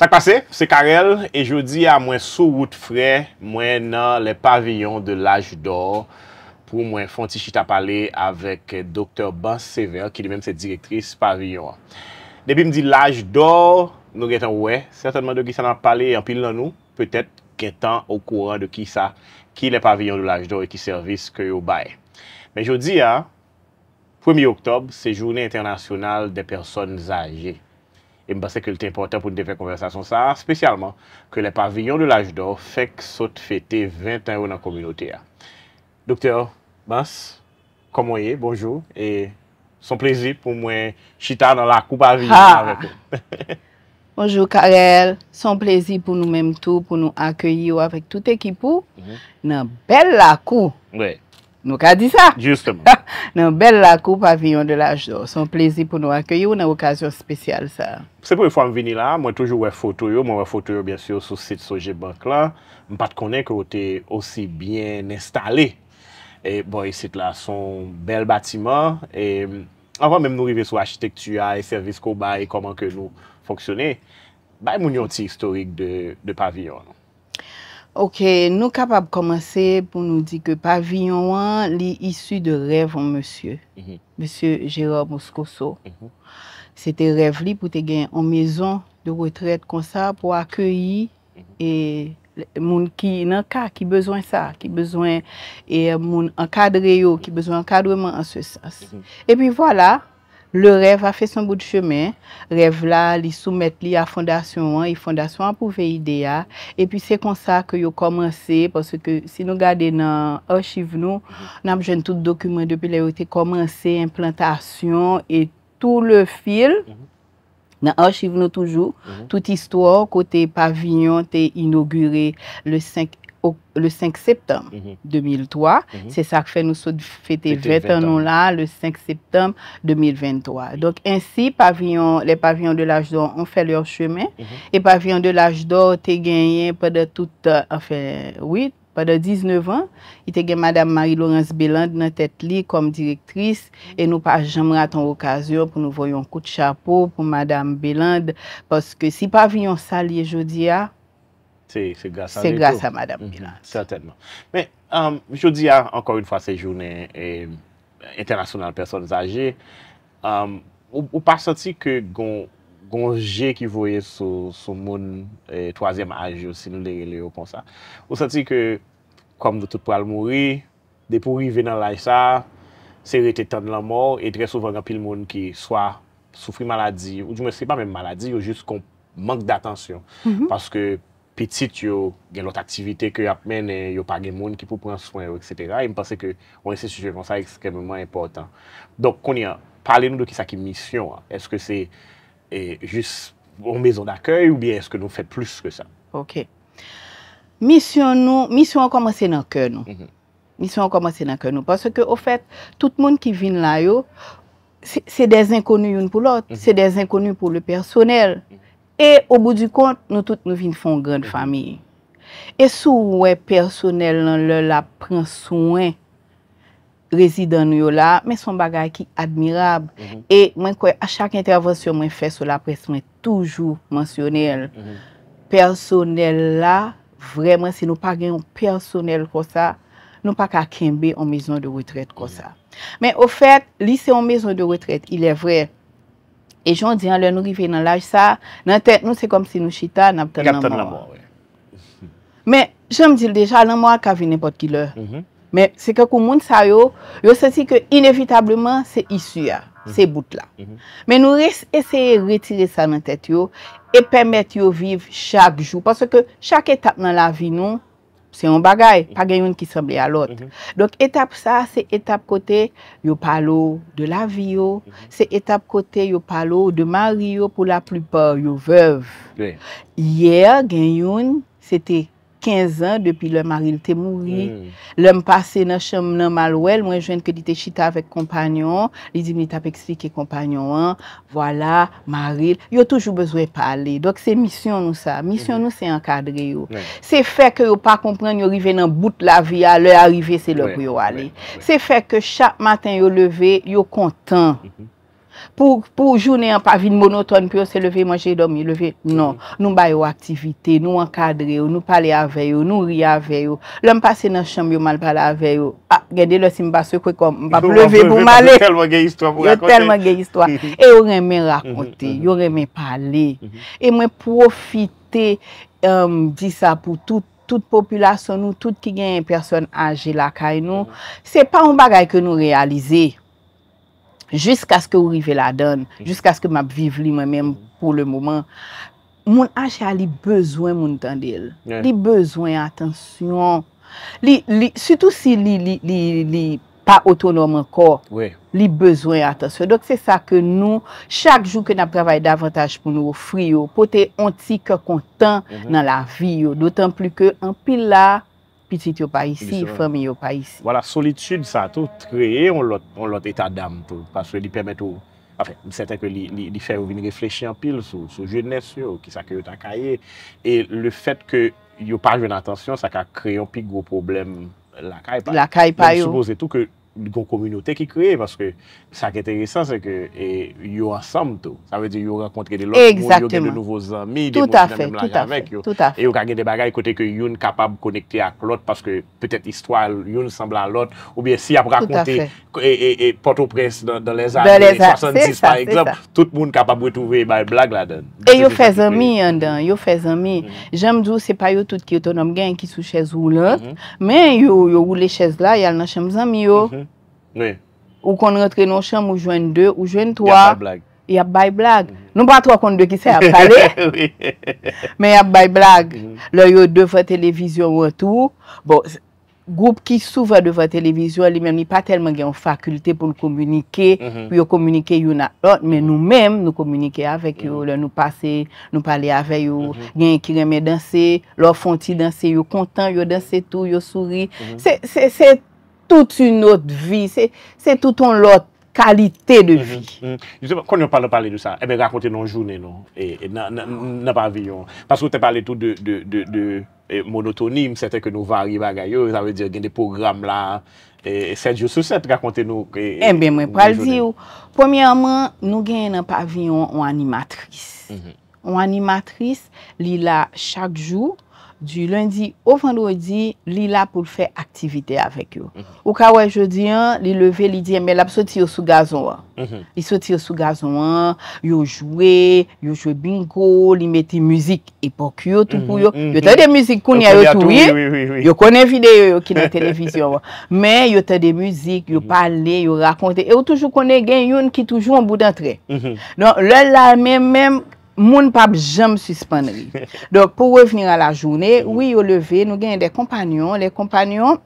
Stak pase, se Karel, e jodi a mwen sou wout fre, mwen nan le pavillon de Lajdor pou mwen fonti chita pale avèk Dr. Bansever ki di menm se direktris pavillon an. Depi mdi Lajdor, nou gen tan wè, certainman do gisa nan pale yon pil nan nou, petèt gen tan ou kouran de ki sa ki le pavillon de Lajdor e ki servis kè yo baye. Men jodi a, 1e oktob, se Jounè Internasyonal de Persons Agee. Mbase ke li te importan pou nou te fe konversasyon sa, spesyalman, ke le pavinyon de laj do fek sot fete 20 an ou nan komynoti ya. Dokter, bas, komon ye, bonjou, e son plezi pou mwen chita nan lakou pavinyon ah. avek ou. Bonjou Karel, son plezi pou nou mem tou, pou nou akyeyi ou avek tout ekipou, nan bel lakou. Nou ka di sa. Juste man. Nan bel lakou pavillon de l'Ajdo. Son plezi pou nou akye ou nan okasyon spesyal sa. Se pou yon fwa m vini la, mwen toujou wè fotoyo. Mwen wè fotoyo bien syo sou sit so J-Bank la. M pat konen ke wote osi bien estale. E bon, yon sit la son bel batiman. E, Avwa men m nou rive sou architektuay, e servis ko bay, e koman ke nou foksyone. Bay moun yon ti historik de pavillon. Non? Ok, nou kapap komanse pou nou di ke pavinyon an li isu de rev an monsye, mhm. monsye Jérôme Oskoso. Sete rev li pou te gen an mezon de retret kon sa pou akyeyi mhm. e moun ki nan ka, ki bezwen sa, ki bezwen e moun akadre yo, ki bezwen akadreman an se sas. E pi wala. Le rev a fe son bout chemen, rev la li soumet li a fondasyon an, e fondasyon an pou vey ideya. E pi se konsa ke yo komanse, poske si nou gade nan archiv nou, mhm. nan ap jen tout dokumen depi la yo te komanse implantasyon, e tout le fil nan mhm. archiv nou toujou, mhm. tout istwa kote pavinyon te inogure le 5... le 5 septembe 2003. Se sak fe nou sou fete vet anon la, le 5 septembe 2023. Donc, ensi, pavillon, le pavillon de l'âge d'or, an fè lè chèmè, e pavillon de l'âge d'or te genyen pè de tout, euh, enfin, oui, pè de 19 ans, ite gen Madame Marie-Laurence Bélande nan tèt li kom direktris, e nou pa jèm raton okazyon pou nou voyon kou tchapo pou Madame Bélande, poske si pavillon sa liye jodi a, ah, Se grasa. Se grasa madame Milas. Mhm, Sertenman. Um, Jodi an, ankon yon fwa se jounen eh, internasyonal person zaje, um, ou pa santi ke gong je ki voye sou moun toazem aje, ou sinon le le ou pon sa. Ou santi ke, kom nou tout pral mouri, depouri venan laj sa, seri te tan la mor, etre souvan an pil moun ki soua soufri maladi, ou jme sri pa men maladi, ou jist kon mank datansyon. Mhm. Paske, Petit yo gen lot aktivite ke apmen, eh, yo page moun ki pou pranspon yo, etc. E mi pase ke wè se sujevan sa ekstremement important. Dok konye, pale nou do ki sa ki misyon. Eske se jist bon mezon d'akkay ou bien eske nou fè plus ke sa? Ok. Misyon nou, misyon an komanse nan akkay nou. Mm-hmm. Misyon an komanse nan akkay nou. Paso ke ou fèt, tout moun ki vin la yo, se de zin konu yon pou lot, mm-hmm. se de zin konu pou le personel. Mm-hmm. E ou bou di kont, nou tout nou vin fon grand fami. E sou wè personel nan lè la pransouen rezidant nou yo mhm. la, men son bagay ki admirable. E men kwen a chak intervensyon men fè sou la preswen toujou mansyonel. Mhm. Personel la, vremen se nou pa gen yon personel kon sa, nou pa ka kembe yon mezon de retret kon sa. Men ou fèt, lise yon mezon de retret, ilè vrey, E jondi an lè nou rive nan laj sa, nan tèt nou se kom si nou chita, nabten nan mò. Mè, jom di l dejan, nan mò ak avine pot ki lè. Mè, mhm. se ke kou moun sa yo, yo se si ke inevitableman se issu ya, mhm. se bout la. Mè mhm. nou esè yé retire sa nan tèt yo, e pèmèt yo viv chak jou, pasè ke chak etap nan la vi nou... Se yon bagay, mhm. pa gen yon ki sembli alot. Mhm. Donk etap sa, se etap kote, yo palo de la vi yo, mhm. se etap kote, yo palo de mari yo pou la plupor, yo vev. Yer, gen yon, se te... 15 ans depi hmm. hmm. le maril te mouri. Lem pase nan chanm nan malwel, mwen jwen ke di te chita vek kompanyon. Li di mnita peksli ke kompanyon an. Voila, maril, yo toujou bezwe pa ale. Dok se mission nou sa. Mission nou se ankadre yo. Se fek yo pa kompren yo rive nan bout la viya, le rive se lop yo ale. Se fek yo chak maten yo mm-hmm. leve, yo kontan. Pou jounen an pa vin monoton ki yo se leve yon manje yon dom yon leve, non, mm. nou bayo aktivite, nou ankadre yo, nou pale yon aveyo, nou ri yon aveyo, lèm pase nan chamb yo mal pale yon aveyo, gènde lò si mba se kwe kom, mba pleve yon male. Yon telman gen histwa pou rakote. Yon telman gen histwa. Mm-hmm. E yon reme rakote, mm-hmm. yon reme pale. Mm-hmm. E mwen profite um, di sa pou tout populasyon nou, tout ki gen yon person anje la kay nou, se pa yon bagay ke nou realize. Jisk aske ou rive la don, jisk aske m ap viv li mè mèm pou le mouman. Moun aje a li bezwen moun tendil. Li bezwen, atensyon. Soutou si li pa otonom ankor, li bezwen, atensyon. Dok se sa ke nou, chak jou ke nap travay davantaj pou nou ofri yo, pou te ontik kontan nan la vi yo, doutan pli ke an pil la... pitit yo pa isi, fami yo pa isi. Voilà, solitude sa tou, kreye on lot etat dam tou, paswe li pemet ou, afen, mi seten ke li fè ou vin refleche anpil sou jeunesse yo, ki sa kreyo ta kaye, e le fèt ke yo pa jwen atansyon sa ka kreyon pi gwo problem la kaye pa yo. La kaye pa yo. goun kominote ki kreye, paske sa ki etere san se ke e, yo ansam to, sa ve di yo rakontre de lot moun, yo gen de nouvo zanmi, de moun sinanmen la janvek yo, e yo kagen de bagay kote ke yon kapab konekte ak lot, paske petet istwal yon semblan lot, ou bie si ap rakonte e porto pres dan le zanmi, sasanti zanmi, tout moun kapab wetouve bal blag la den. E yo fe zanmi yon den, yo fe zanmi. Jamdou se pa yo tout ki otonom gen ki sou chèz ou lot, men yo ou le chèz la, yal nan chèm zanmi yo. Mm-hmm. Ou kon rentre nou chanm ou jwen 2 Ou jwen 3 Y ap bay blag Nou pa 3 kon 2 ki se ap pale Men y ap bay blag mm. Lo yo deva televizyon ou an tou Bon, group ki souva deva televizyon Li men ni pa telman gen fakulte pou nou komunike mm-hmm. Pou yo komunike yon an lot Men nou men nou komunike avek yo mm-hmm. Le nou pase, nou pale avek yo mm-hmm. Gen ekireme danse Lo fonti danse yo kontan, yo danse tou Yo souri Se se se tout yon not vi, se tout yon lot kalite de mhm, vi. Kwen mhm. yon pale pale nou sa, ebe, eh rakonte nou jounen nou, e nan pavillon. Paske ou te pale tout de monotonim, se te ke nou va arriva gayo, sa ve di gen de program la, se di yo sou set, rakonte nou. Ebe, mwen pale zi yo. Poumiyaman, nou gen nan pavillon ou animatris. Ou mhm. animatris li la chak joun, Du lundi ou vendredi, li la pou fè aktivite avèk yo. Mhm. Ou ka wè jodi, li leve, li diye, mè lap soti yo sou gazon wè. Li soti yo sou gazon wè, yo jwè, yo jwè bingo, li meti müzik. E pok yo, tou pou mhm, yo. Mhm. Yo tè de müzik koun ya yo tou, yo konè videyo yo ki nan televizyon wè. Mè, yo tè de müzik, yo pale, yo rakonte. Yo toujou konè gen yon ki toujou an bout d'antre. Non, lè la mè mèm. Moun pab jèm suspèn li. Do pou wèvnir a la jounè, wè yo levè, nou gen de kompanyon. Le kompanyon,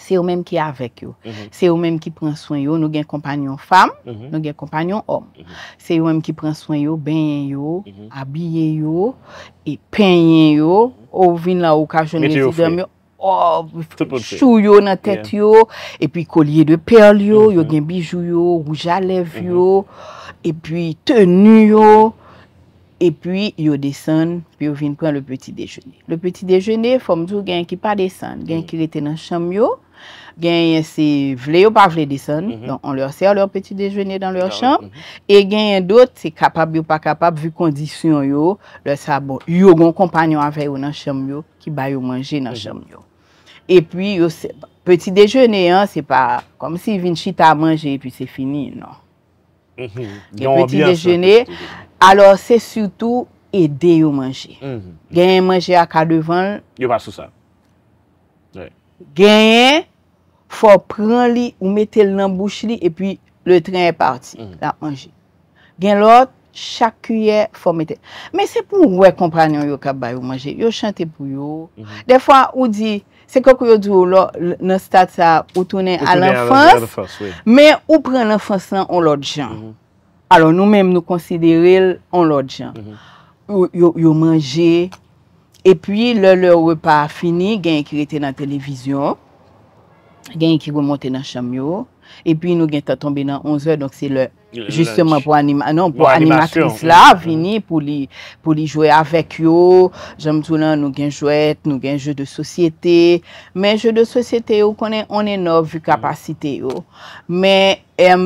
se yo mèm ki avèk yo. Se yo mèm ki pren soyon yo. Nou gen kompanyon fam, nou gen kompanyon om. Se yo mèm ki pren soyon yo, benyen yo, abiyen yo, e penyen yo, ou vin la ou ka jounè zidèm yo, ou chou yo nan tèt yo, e pi kolye de perl yo, yo mm-hmm. gen bijou yo, ou jalev mm-hmm. yo, e pi tenu yo, E pwi yo desen, pi yo vin kwen le peti dejeni. Le peti dejeni, fomzou gen yon ki pa desen, gen yon mm-hmm. ki rete nan chanm yo, gen yon se vle yo pa vle desen, mm-hmm. don on lor ser lor peti dejeni dan lor ah chanm, mm-hmm. e gen yon dot se kapab yo pa kapab, vu kondisyon yo, lor sa bon, yo gon kompanyon aveyo nan chanm yo, ki bayo manje nan chanm yo. E pwi yo se, peti dejeni an, se pa, kom si vin chita manje, pi se fini, non. Genyen manje a ka devan Genyen Fò pran li ou mette l nan bouch li E pi le tren e parti mhm. La manje Genyen lòt chak kuyè fò mette Men se pou wè kompran yon yo ka bayou manje Yo chante pou yo mhm. De fwa ou di Se kou kou yo djou nou stat sa ou tounen an l'enfans, men ou pren l'enfans lan on l'odjan. Mhm. Alon nou menm nou konsidere l'on l'odjan. Mhm. Yo manje, epi lè lè repa a fini, gen yon ki rete nan televizyon, gen yon ki gwen monte nan chamyon, epi nou gen ta tombe nan onzè, donk se lè. Euh, Justement pou ah non, animatris euh, euh, eh la, vini pou li jwe avèk yo. Jamtou nan nou gen jwet, nou gen jw de sosyete. Men jw de sosyete yo, konen onenov yu kapasite yo. Men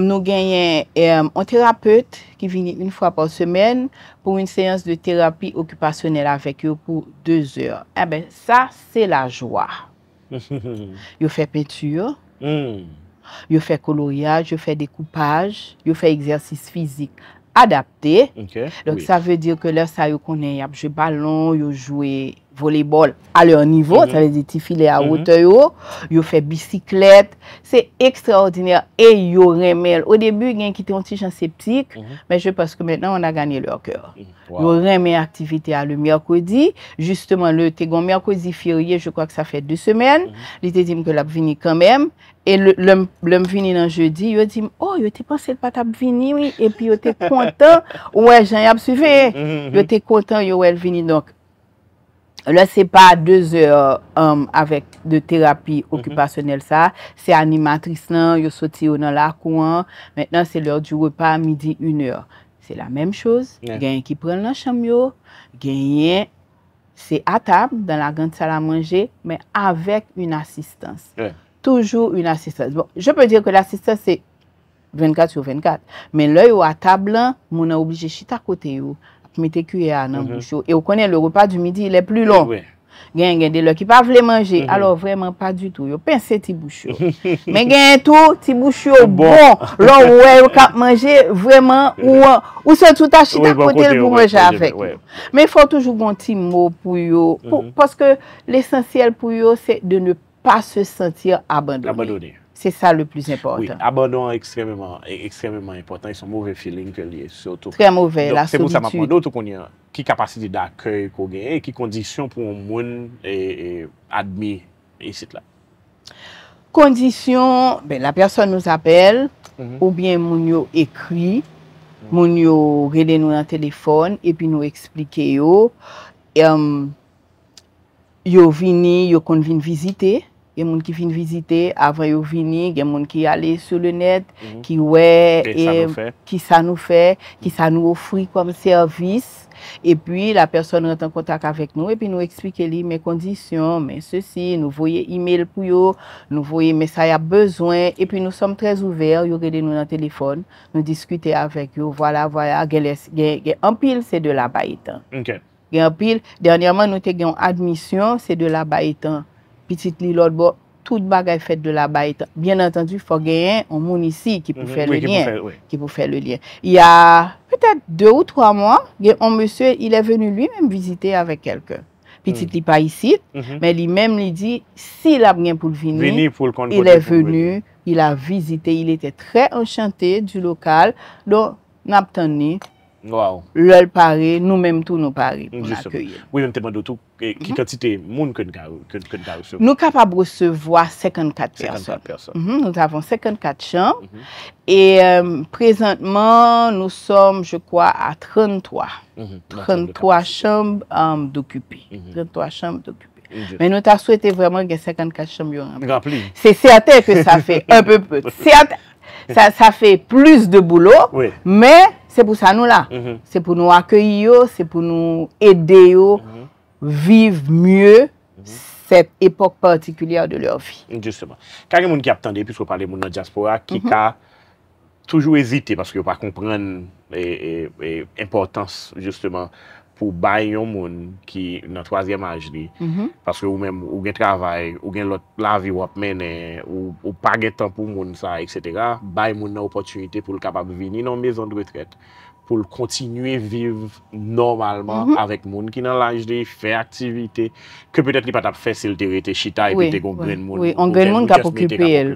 nou genyen an terapeute ki vini yon fwa pou semen pou yon seyans de terapi okupasyonel avèk yo pou 2 or. Ebe, sa se la jwa. Yo fè pech yo. Mmm. yo fè koloryaj, yo fè dekoupaj, yo fè egzersis fizik adapte. Donc, sa vè dir ke lè sa yo konen yap, yo balon, yo jwè voleybol a lè an nivou, sa mhm. lè di ti file mhm. a wote yo, yo fè bisiklet, se ekstraordinèr, e yo remèl. O debu gen ki te ontijan septik, men je paske men nan an a ganyè lè an kèr. Yo remèl aktivite a lè miakodi, justeman lè te gon miakodi firye, je kwa kwa sa fè dè semèn, li te dim ke lè ap vini kèmèm, e lèm vini nan jeudi, yo dim, oh yo te pansèl pat ap vini, e pi yo te kontan, wè jen ap suve, mhm. yo te kontan yo wèl vini, donk, Le se pa a 2 or avèk de terapi mhm. okupasyonel sa, se animatris nan, yo soti yo nan la kouan, mennen se lor di repa a midi 1 or. Se la menm chouz, genyen ki pren nan chamyo, genyen se a tab, dan la gant sal a manje, men avèk yon asistans, toujou yon asistans. Bon, je pe dire ke l'asistans se 24 yo 24, men lè yo a tab lan, moun an oblije chita kote yo. mè te kue a nan boucho. E ou konen, le repas di midi, ilè plu lon. Gen, gen, de lò ki pa vle manje. Mhm. Alors, vreman, pa du tout, yo pense ti boucho. Mè gen, tou, ti boucho bon. bon. Lò, wè, yo kap manje, vreman, ou se touta, chita kote, lè pou reje avèk. Mè fò toujou bon ti mò pou yo, pòske l'esensyel pou yo, mhm. se de ne pa se sentir abandoné. Se sa le plus important. Abandon ekstremement important. Son mouve feeling ke liye. Trè mouve la soubitude. Kik kapasiti da akèy kou genye? Kik kondisyon pou moun admis yisit la? Kondisyon, la person nouz apel mm-hmm. ou bien moun yo ekri, moun yo rele nou nan telefon epi nou eksplike yo. Euh, yo vini, yo kon vin vizite. gen moun ki fin vizite, avan yo vini, gen moun ki ale sou le net, mhm. ki we, e ki sa nou fe, ki sa nou ofri kom servis, epi la person rent an kontak avek nou, epi nou eksplike li me kondisyon, me sosi, nou voye email pou yo, nou voye me sa ya bezwen, epi nou som trez ouver, yo gede nou nan telefon, nou diskute avek yo, wala wala, gen empil se de la ba etan. Gen empil, denyaman nou te gen admisyon, se de la ba etan, Pitit li lor bo, tout bagay fèt de la bayt. Bien entendu, fò gen yon moun isi ki mhm. pou fè le liyen. Ya, petèt, 2 ou 3 mwa, gen yon monsè, ilè venu lui mèm vizite avèk kelke. Pitit mhm. li pa isi, mè mhm. li mèm li di, si la mwen pou vini, ilè venu, ilè vizite, ilè tè trè enchantè du lokal. Don, nap tè nè? lèl parè, nou mèm tou nou parè pou l'akèye. Ou yon teman do tou, ki kantite mhm. moun kèn gaw. Nou kapab resevoa 54 persan. Nou t'avons 54 chanm, et euh, prezentman nou som je kwa a 33. 33 chanm d'okupè. Men nou t'aswete vreman gen 54 chanm yon amè. Se sa fè plus de boulò, mè Se pou sa nou la, mm-hmm. se pou nou akyeyi yo, se pou nou ede yo, vive mye, sep epok patiklyar de lor fi. Justeman. Kage moun ki ap tande, piso pale moun nan diaspora, ki mm-hmm. ka toujou ezite, paske yo pa kompren e importans, justeman, pou bay yon moun ki nan 3e ajdi, mhm. paske ou men, ou gen travay, ou gen lot lavi wap men, ou pa gen tan pou moun sa, etc., bay moun nan opotunite pou l kapab vini nan mezon de retret, pou l kontinuye viv normalman mhm. avèk moun ki nan l ajdi, fè aktivite, ke pwetet li pat ap fè seltere te chita epi te gon gwen moun. Ou gen moun kap okupi el.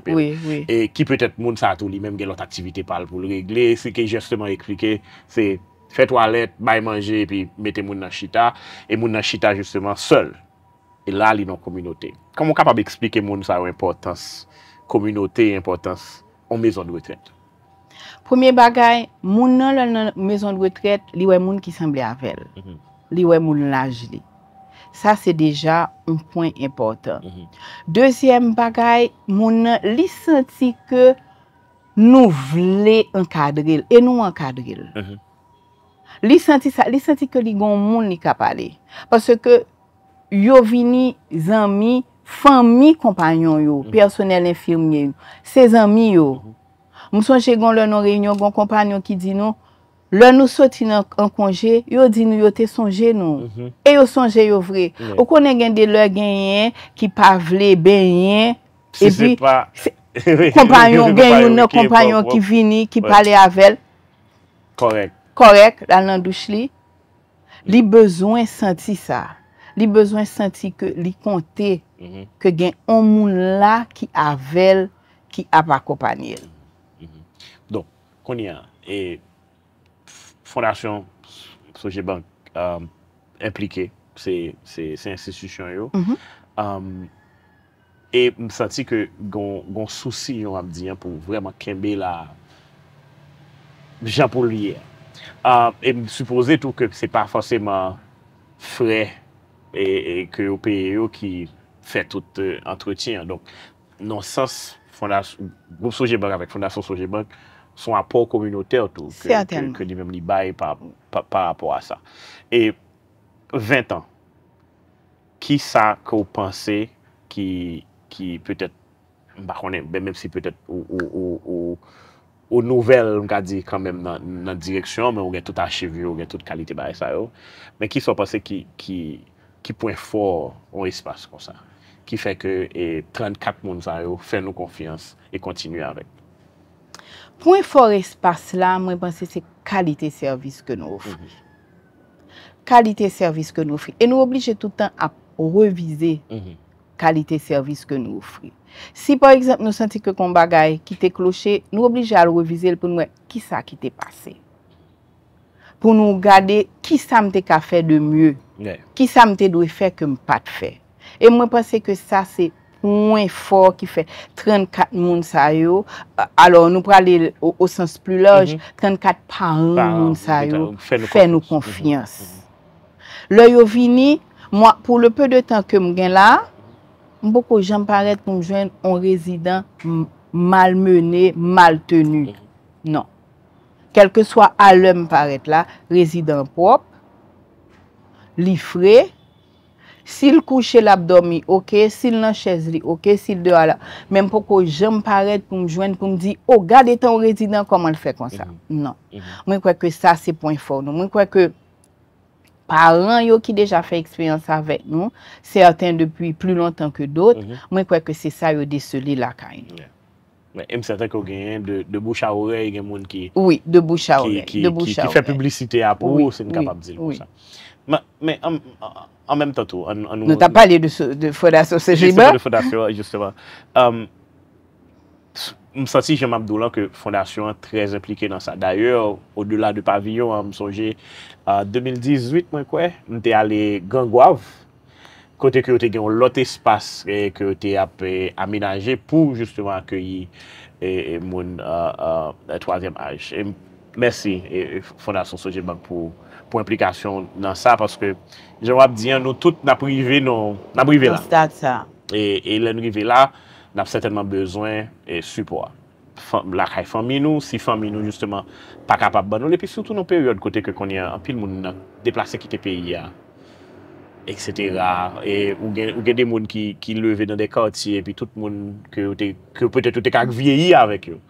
Ki pwetet moun sa atou li, men gen lot aktivite pal pou l regle, se ke jesteman eklike, se... Fet walet, bay manje, pi mette moun nan chita, e moun nan chita justeman sol. E la li nan kominote. Kamo kapab eksplike moun sa yo importans, kominote importans, an mezon de wetret? Premier bagay, moun nan lè nan mezon de wetret, li wè moun ki sembli avèl. Mhm. Li wè moun nan ajli. Sa se deja un poin importan. Mhm. Dezyem bagay, moun nan li senti ke nou vle an kadril, e nou an kadril. Mm-hmm. Li senti sa, li senti ke li gon moun ni kap pale. Paske yo vini zanmi, fami kompanyon yo, mhm. personel enfirmyen yo, se zanmi yo. Mhm. Mou sonje gon lè nan reynyon, gon kompanyon ki di nou, lè nou soti nan konje, yo di nou yo te sonje nou. Mhm. E yo sonje yo vre. Ou konen gen de lè genyen, ki pa vle benyen, e bi kompanyon genyon nan kompanyon ki vini, ki pale avel. Korek. Korek la nan douch li, li bezwen senti sa. Li bezwen senti ke li konti mhm. ke gen omoun la ki avel, ki ap akopani el. Mhm. Don, koni an, e, fondasyon Soje Bank um, implike, se insistisyon yo, mhm. um, e msati ke gon souci yon ap diyan pou vreman kembe la japon liye. A, ah, e msupose tou ke se pa foseman frey e ke yo peye yo ki fe tout euh, entretien. Donk, non sas fondasyon, group souje bank avek, fondasyon souje bank, sou apor komynotel tou, ke di mem li baye pa apor a sa. E, 20 an, ki sa ko pense ki, ki petet, bakonem, menm si petet ou, ou, ou, ou, ou nouvel, loun ka di kanmèm nan direksyon, men ou gen tout achevye, ou gen tout kalite bae sa yo, men ki sou pa se ki pouen fòr ou espase kon sa, ki fè ke 34 moun sa yo fè nou konfians e kontinuye avèk. Pouen fòr espase la, mwen panse se kalite servis ke nou ofi. Kalite mm-hmm. servis ke nou ofi. E nou oblije toutan a revize... Mm-hmm. kalite servis ke nou oufri. Si, por exemple, nou senti ke kon bagay ki te kloche, nou oblige al revize pou nou wè ki sa ki te pase. Pou nou gade ki sa mte ka fè de mye. Ki sa mte dwe fè ke m pat fè. E mwen pense ke sa se mwen fòr ki fè. 34 moun sa yo, alò nou prale o sens plu loj, 34 pa roun moun sa yo, fè nou konfians. Lò yo vini, mwen pou le pè de tan ke m gen la, m pou kou jem paret pou m joen on rezidant mal mene, mal tenu. Mhm. Non. Kelke swa alèm paret la, rezidant pop, li fre, sil kouche l'abdomi, ok, sil nan chèz li, ok, sil dewa la. Men pou kou jem paret pou m joen pou m di, oh, gade ton rezidant, koman l'fè kon sa? Mhm. Non. Mhm. Mwen kwek ke sa se pon fòr nou. Mwen kwek ke Palan yo ki deja fè ekspiyans avèk nou, se aten depi plou lontan ke dot, mwen kweke se sa yo deseli lakay. Mwen se aten kwenye de bouche a ore yon moun ki... Oui, de bouche a ore. Ki fè publisite apou, se nkabab zil moun sa. Mwen, an mèm tatou... Nou ta pale de Fodasso Sejiba. De Fodasso sejiba. M sati Jem Abdoulan ke fondasyon trez implike nan sa. D'ayur, o dola de pavillon, m sonje 2018 euh, mwen kwe, m te ale gangwav, kote ki yo te gen lot espas eh, ki yo te eh, amenaje pou akye yi eh, moun troazem aj. Mersi fondasyon soje bag pou implikasyon nan sa paske Jem Abdoulan nou tout nan prive non, nan prive la. E len prive la, N ap certainman bezwen e supo a. La kay fami nou, si fami nou justeman pa kapap banol, epi soutou nan peryode kote ke konye apil moun nan. Deplase kite peyi a, et cetera, e ou gen de moun ki leve nan de kati epi tout moun ke pwete ou te kak vieyi a vek yo.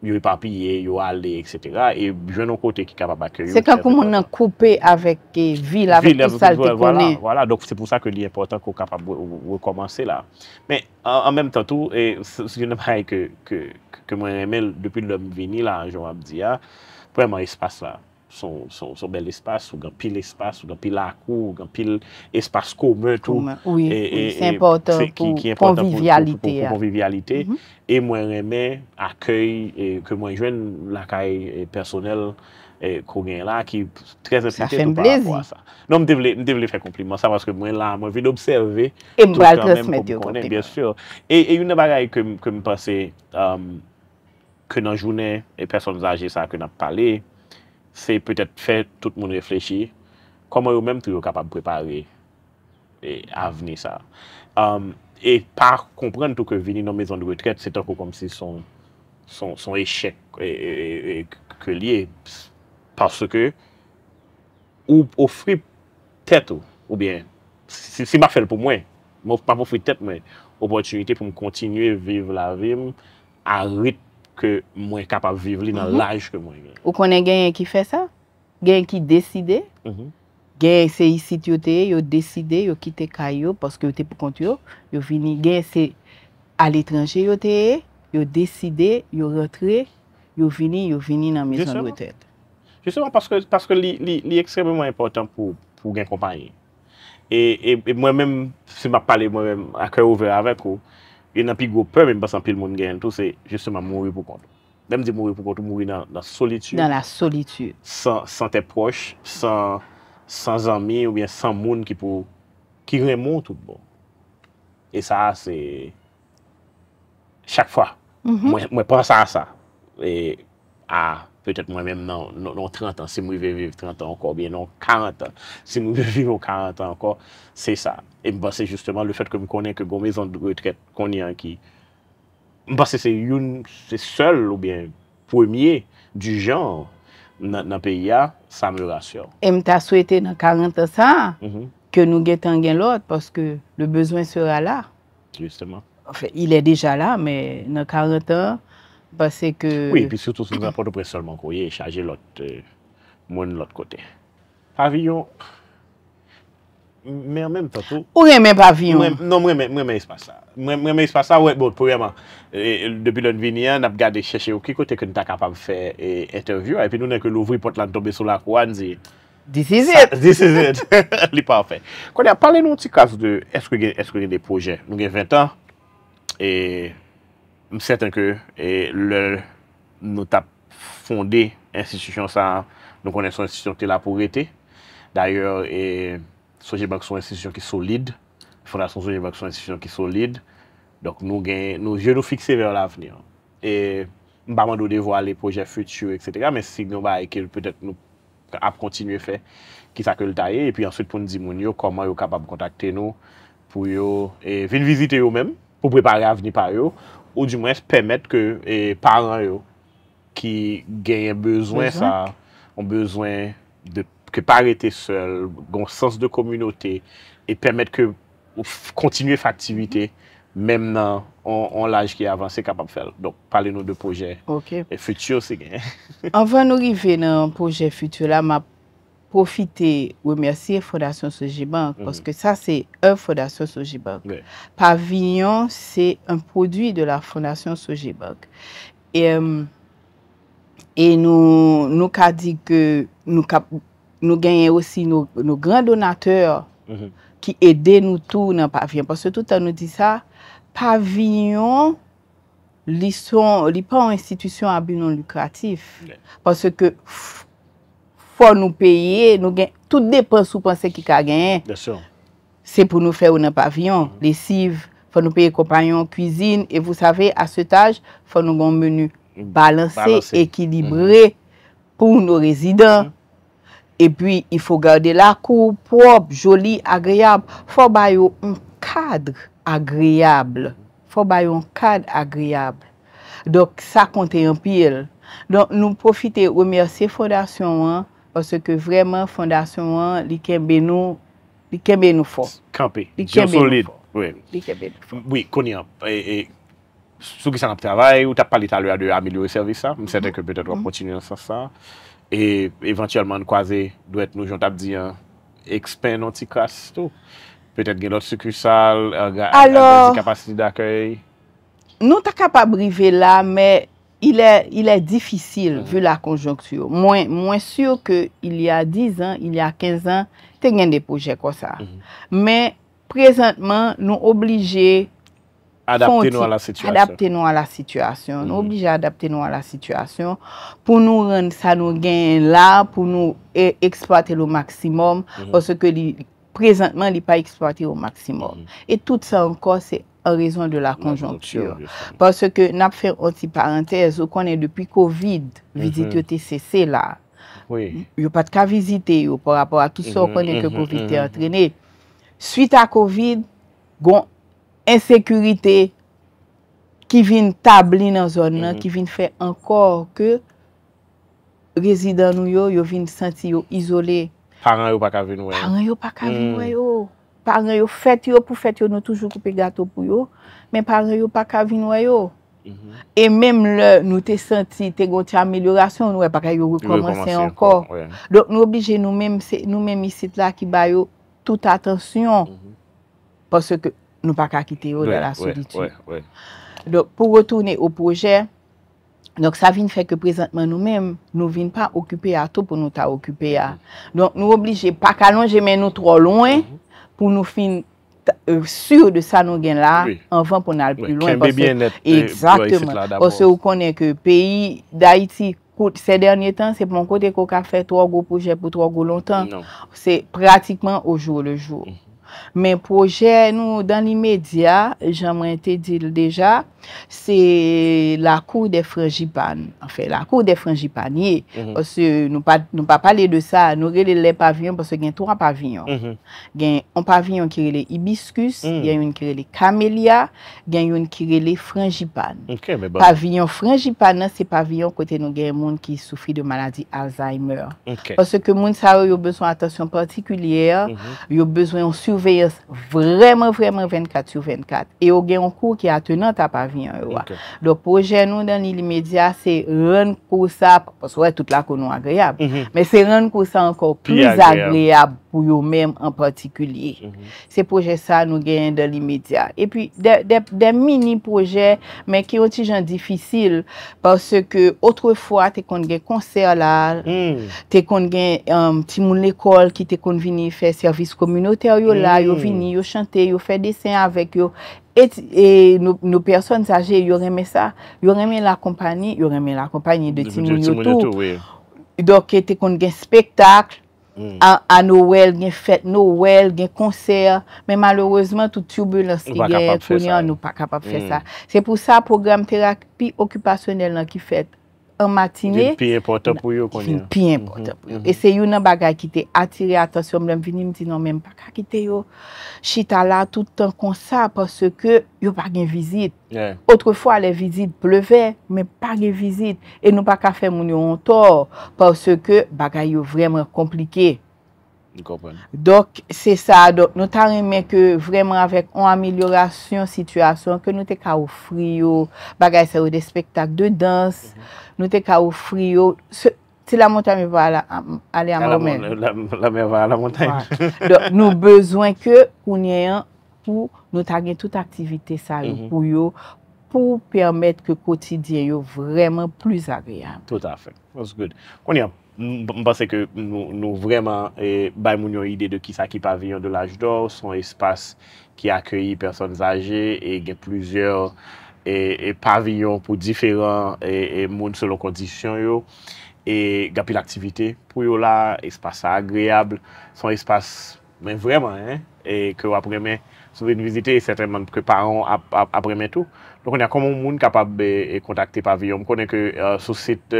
Yow epapye, yow ale, etc. Et je nou kote ki kapab akye. Se kankou moun nan koupe avèk vil avèk tout salte konen. Voilà, donc c'est pour ça que l'iè important kou kapab wèkomanse la. Mais en même temps tout, c'est une appareil que moun remè depuis l'homme vini la, joun abdi ya, pouè moun espace la. Son bel espas, ou gen pil espas, ou gen pil lakou, ou gen pil espas koube tout. Oui, c'est important pour convivialité. Mm-hmm. Et mwen remè akèy, ke mwen jwen lakay personel kou gen la, ki trez implité tout par rapport à ça. Non, mde vle fè kompliment ça, parce que mwen euh, la, mwen vin observer tout ça. Et mwen altres mettez au côté. Et yon nan bagay ke mwen pense, ke nan jounè, et personnes âgées sa, ke nan pale, se peut-et fè tout moun reflechi koman yo mèm tou yo kapab prepare avni sa. Um, e pa kompren tout ke vini nan mezon de retret, se tok ou kom si son echèk ke liye. Paso ke, ou ofri tèt ou, ou bien, si ma fèl pou mwen, mwen pa ofri tèt mwen, opoturite pou m kontinye viv la vim, a rit ke mwen kapap viv li nan mhm. laj ke mwen gen. Ou konen gen yon ki fè sa, gen yon ki deside, mhm. gen yon se isit yote, yon deside, yon kite kayo, paske yon te pou konti yo, yon vini, gen yon se al etranje yote, yon deside, yon retre, yon vini, yon vini nan mesan yon tèd. Justement, parce que li ekstremement important pou gen kompanyen. Et e, e mwen men, si mwa pale mwen men, akè ouve avèk ou, Yon api gwo pe mwen basan pil moun gen, tout se jisteman moun ri pou kontou. Dem di moun ri pou kontou, moun ri nan solityu. Nan la solityu. San te proche, san zami ou bien san moun ki pou kire moun tout bon. E sa se chak fwa mwen pansa a sa. E a... Pe tèt mwen men nan 30 an, se mwen vive 30 an anko, mwen nan 40 an, se mwen vive 40 an anko, se sa. E mba se justema le fèt ke m konen ke gome zon de retret konen anki. Mba se se yon, se sol ou bien, pwemye du jan, nan pe ya, sa mwen rasyon. E mta souwete nan 40 an sa, ke nou gen tangen lot, paske le bezwen sera la. Justema. Ofè, ilè deja la, mwen nan 40 an, Bas se ke... Oui, pi surtout se nou apote prese solman kouye, e chaje lot, moun lot kote. Pavillon, mè mèm tatou. Ou mè mèm pavillon? Non, mè mèm, mè mèm e se pa sa. Mè mè mèm e se pa sa, wè, bon, pou mèman. Depi loun vini an, nap gade chèche ou ki kote kwen ta kapam fè etervyou, e pi nou nè kwen louvri pot lan tombe sou lakouan, zi... This is it! This is it! Li pa wè. Kwenè, pale nou ti kase de eskwe gen eskwe gen de proje. Nou gen 20 an, e... M sèten ke e, lèl nou tap fonde instisyon sa, nou konè son instisyon tè la pouvète. D'ayèr, e, souje bak sou instisyon ki solide, fondasyon souje bak sou instisyon ki solide. Donk nou gen, nou je nou fikse ver l'avenir. E mbaman nou devwa le projè futu, etc. Men sigyon ba ekel nou ap kontinye fè ki sa kèl ta e. E pi answèt pou nou di moun yo, koman yo kapab kontakte nou pou yo vin vizite yo mèm pou prepare aveni pa yo. Ou di mwen se pemet ke e paran yo ki genye bezwen sa. An bezwen ke pa rete sol, gen sens de kominote. E pemet ke kontinye f aktivite men nan an laj ki avan se kapap fel. Donk pale nou de proje. Ok. E futyo se genye. An ven nou rive nan proje futyo la map. profite ou emersiye Fondasyon Sojibank poske sa se un Fondasyon Sojibank. Pavillon se un prodwi de la Fondasyon Sojibank. Euh, e nou ka di ke nou genye osi nou gran donateur ki mhm. ede nou tou nan pavillon. Poske tout an nou di sa, pavillon li son, li pan an institusyon abil non lukratif. Poske pouf, fò nou peye, nou gen tout depens ou panse ki ka gen, se pou nou fè ou nan pavyon, mm. lesiv, fò nou peye kompanyon, kouzine, e vou save, a se taj, fò nou gon menu balanse, ekilibre, pou nou rezidant, e pi i fò gade la kou, prop, joli, agriyab, fò bayou an kadre agriyab, fò bayou an kadre agriyab, dok sa konten an pil, don nou profite ou merse fondasyon an, Ose ke vreman fondasyon an, li kembe nou, li kembe nou fò. Kampi. Li kembe nou fò. Li kembe nou fò. Oui, koni an. E, e sou ki san ap travay, ou tap pali talwe a de amilio e servisa. Mse tenke mm-hmm. peutet wap kontinyan sa sa. E eventyèlman kwa ze, dou et euh, nou jont ap di an, ekspen non ti kras tou. Petet gen lot sukursal, kapasiti d'akèy. Non ta kap ap brivela, me... Il est difficile, mm-hmm. vu la conjoncture. Mwen sur ke il y a 10 an, il y a 15 an, te gen de proje kwa sa. Men, mm-hmm. prezentman, nou oblige... Adapte nou a la situasyon. Adapte nou a la situasyon. Nou mm-hmm. oblige adapte nou a la situasyon. Pou nou ren sa nou gen la, pou nou eksploate lou maksimum. Pou se ke li prezentman li pa eksploate lou maksimum. Et tout sa ankon, se... an rezon de la konjonktur. Parce ke nap fè anti-parentèze, yo konen depi COVID, vizit mhm. yo te sè sè la, yo pat ka vizite yo por rapor a kisò konen ke mhm. COVID te antrenè. Mhm. Suite a COVID, gon, ensekürite, ki vin tabli nan zon nan, ki vin fè ankor ke rezidant nou yo, yo vin senti yo izole. Paran yo pa ka vin wè yo. Paran yo pa ka vin wè yo. Parè yo fèt yo pou fèt yo nou toujou koupè gato pou yo, men parè yo pa ka vin wè yo. E mèm nou te senti te gonti ameliorasyon, nou wè pa ka yo rekomansè ankor. Donk nou oblije nou mèm isit la ki bayo tout atensyon pòsè ke nou pa ka kite yo la solityon. Donk pou wotourne ou projè, donk sa vin fè ke prezentman nou mèm, nou vin pa okupè a tou pou nou ta okupè a. Mm-hmm. Donk nou oblije pa ka lon jèmen nou tro lonè, mm-hmm. pou nou fin euh, sur de sa nou gen la, anvan pou nan al pi lwen. Kèmbe bien net. Ose ou konen ke peyi d'Aiti, se dernye tan, se pon kote ko ka fe 3 go proje pou 3 go lontan, se pratikman ou jou le jou. Men mm-hmm. proje nou, dan imedya, jan mwen te dil deja, se la kou mhm. de franjipan. Anfe, la kou de franjipan. Ye, osse nou pa pale de sa, nou rele le pavyon, poske gen 3 pavyon. Gen, an pavyon kirele hibiscus, gen yon kirele kamelia, gen yon kirele franjipan. Pavyon franjipan nan, se pavyon kote nou gen moun ki soufi de maladi Alzheimer. Ok. Osse ke moun sa yo yo beswen atasyon partikulyer, mhm. yo beswen souveyes vremen vremen 24 sur 24. E yo gen an kou ki a tenan ta pavyon, do proje nou dan il imedya se ren kousa se ren kousa ankor plis agreab pou yo menm an patikuli se proje sa nou gen dan il imedya e pi den mini proje men ki yon ti jan difisil parce ke otre fwa te kon gen konser la te kon gen ti moun ekol ki te kon vini fè servis kominote yo la, mhm. yo vini, yo chante yo fè desen avèk yo Et nou person zaje yon reme sa, yon reme la kompani, yon reme la kompani de ti moun yotou. Dok te kon gen spektakl, a nou wel, gen fèt nou wel, gen konser, men malourezman tout tubulans yon yon nou pa kapap fè sa. Se pou sa, program terapi okupasyonel nan ki fèt. An matine... Din pi importan pou yo kon yo. Din pi importan pou yo. E se yon nan bagay ki te atire atasyon. Mlem vini mti nan men baka ki te yo. Chita la toutan konsa parce ke yo bagay vizit. Otrefwa le vizit pleve men bagay vizit. E nou baka fe moun yo ontor parce ke bagay yo vremen komplikey. Donk se sa, donk nou tan reme ke vreman avèk an amilyorasyon situasyon ke nou te ka ou friyo, bagay se ou de spektak de dans, mhm. nou te ka ou friyo, se la mè va a la montagne. Donk nou bezwen ke kounye yon pou nou tan gen tout aktivite sa yon mhm. pou yon pou permèt ke kotidye yon vreman plus avè yon. Tout afèk, that's good. Kounye yon? m panse ke nou vreman bay moun yon ide de ki sa ki pavyon de laj d'or, son espas ki akyeyi personz aje e gen pluzer pavyon pou diferan moun selon kondisyon yo e gapil aktivite pou yo la espasa agreable son espas, men vreman e ke apremen, sou veni vizite e setenman, ke paran apremen tou nou konen kon moun moun kapab kontakte pavyon, m konen ke sou sit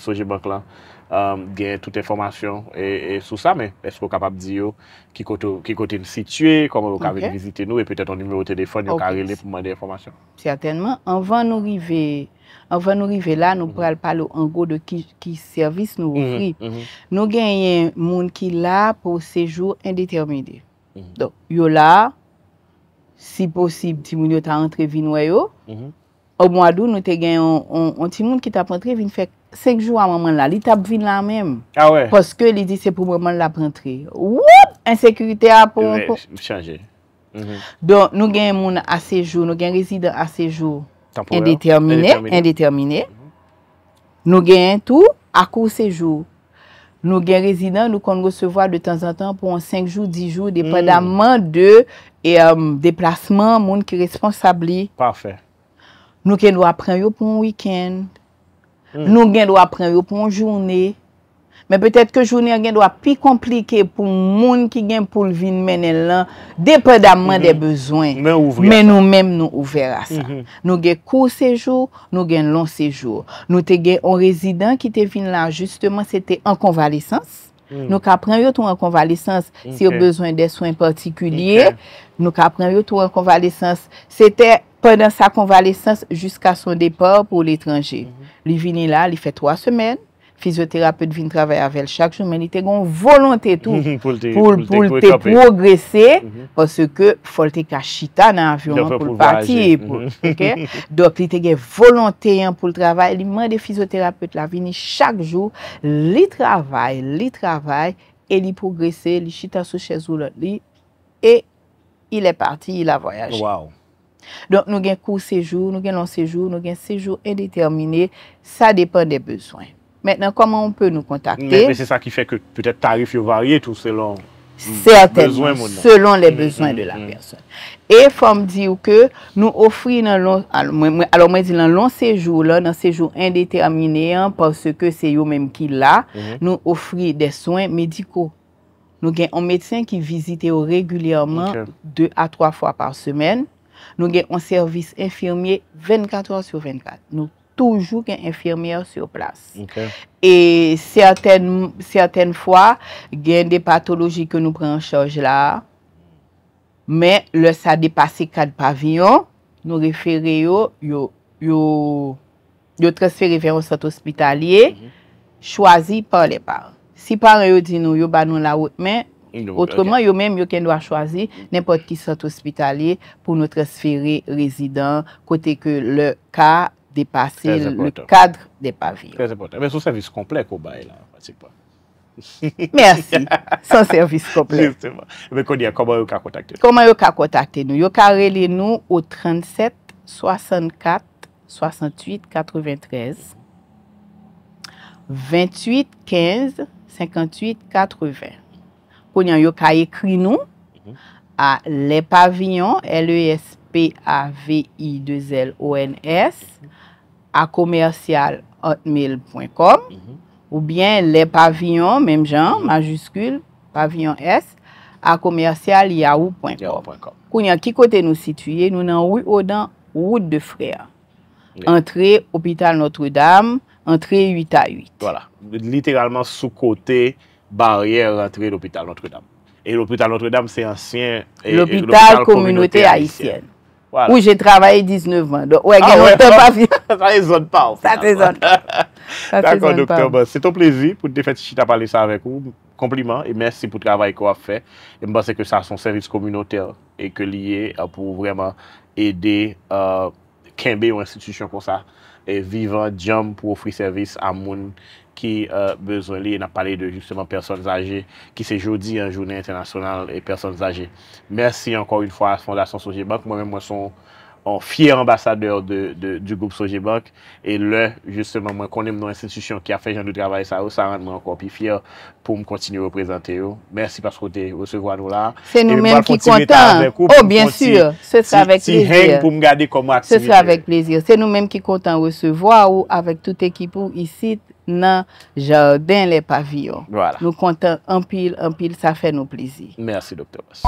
sou je bank lan Um, gen tout informasyon e, e sou sa, men, esko kapap di yo ki kote yon sitye, kon yon ka veni vizite nou, e petè ton numero telefon, yon ka rele pou mwen de informasyon. Certainman, anvan nou rive anvan nou rive la, nou pral palo ango de ki servis nou mhm, oufri, mhm. nou gen yon moun ki la pou sejou indetermine. Mhm. Don, yo la, si posib, ti moun yo ta entrevin wè yo, ob mwadou nou te gen yon ti moun ki ta prentrevin fèk. Sekjou a maman la, li tab vin la mèm. A wè. Poske li di se pou maman la prantri. Wou, ensekurite a pou. Mwen, mwen chanje. Don nou gen moun a sejou, nou gen rezidant a sejou. Tampou lè. Indeterminè, indeterminè. Nou gen tout a kou sejou. Nou gen rezidant nou kon recevo a de tan zan tan pou an senkjou, dijou. Depèn da man mm. de euh, deplasman moun ki responsabli. Parfè. Nou gen nou apren yo pou moun wikend. Mm. Nou gen do apren yo pou moun jounè. Men petèt ke jounè gen do ap pi komplike pou moun ki gen pou lvin menen lan depèdaman de mm-hmm. bezwen. Men ouvera sa. Men nou men nou ouvera sa. Mm-hmm. Nou gen kou sejou, nou gen lon sejou. Nou te gen ou rezidan ki te vin lan justeman se te an konvalesans. Mm. Nou kapren yo tou an konvalesans si yo bezwen de swen partikulye. Nou kapren yo tou an konvalesans se te penan sa konvalesans jiska son depòp pou l'étranjè. Mm-hmm. Li vini la, li fè 3 semen, fizyoterapeute vini travay avèl chak joun, men li te gon volante tou pou lte progresè, pòsè ke folte ka chita nan avyon pou l'pati. Dok li te gen volante yon pou l'travay, li men de fizyoterapeute la vini chak joun, li travay, li travay, e li progresè, li chita sou chèzou lò li, e ilè pati, ilè voyaj. Waouw. Don nou gen kou sejou, nou gen loun sejou, nou gen sejou indetermine, sa depen de bezwen. Mètenan, koman ou pou nou kontakte? Mètenan, se sa ki fè ke pwede tarif yo varye tout selon bezwen moun. Selon les mm, bezwen mm, de la person. E fòm di ou ke nou ofri nan loun sejou lò, nan sejou indetermine, pòsè ke se yo mèm ki la, nou ofri de soyn mediko. Nou gen ou medsen ki vizite yo regulyèman 2 a 3 fòa par semen. Mètenan. Nou gen yon servis infirmier 24h sur 24. Nou toujou gen infirmier sur plas. Et certaine fwa gen de patologi ke nou pran chaj la, men lè sa depase 4 pavyon, nou refere yo, yo transfere ven yon sot ospitalye, mhm. chwazi par le par. Si par yo di nou yo ban nou la wot men, Otreman yo menm yo ken do a chwazi Nenpot ki sot ospitali Pou nou transfere rezidan Kote ke le ka depase Le kadre depa vi Sonservis komplek o bay la Mersi Sonservis komplek Koman yo ka kontakte nou Yo ka rele nou O 37 64 68 93 28 15 58 80 Kounyan yo ka ekri nou mhm. a Lepavignon, L-E-S-P-A-V-I-2-L-O-N-S, a komersyal mhm. hotmail.com, mhm. ou bien Lepavignon, mem jan, majuskul, pavignon S, a komersyal yahoo.com. Kounyan ki kote nou situye, nou nan wou odan, wou de freya. Entre, opital Notre-Dame, entre 8 a 8. Voilà, literalman sou kote... barrièr rentre l'hôpital Notre-Dame. Et l'hôpital Notre-Dame, c'est ancien... L'hôpital Komunotè Haïtienne. Où j'ai travayé 19 ans. Ah ouais, ça résonne pas. Ça résonne pas. D'accord, doktor, c'est ton plési pou te fêti si t'as parlé ça avec nous. Compliment et merci pou travay ko a fê. Mbè, c'est que ça a son service komunotè et que liye pou vreman edé euh, kembe ou institution kon sa vivant djem pou ofri service a moun qui a euh, besoin li, parler a parlé de justement personnes âgées, qui c'est jeudi, en journée internationale et personnes âgées. Merci encore une fois à la Fondation Sojibank, moi-même, moi suis un fier ambassadeur du groupe Sojibank, et là, justement, moi connais nos institutions qui a fait genre de travail, ça, ça rend moi encore plus fier pour me continuer à représenter. Merci parce que vous recevoir nous là. C'est nous-mêmes qui comptons. Oh, bien sûr, ce sera avec plaisir. Ce avec plaisir. C'est nous-mêmes qui comptons recevoir ou avec toute équipe ici, nan jaden le pavyo. Nou konten empil, empil, sa fe nou plizi. Mersi Dr. Bas.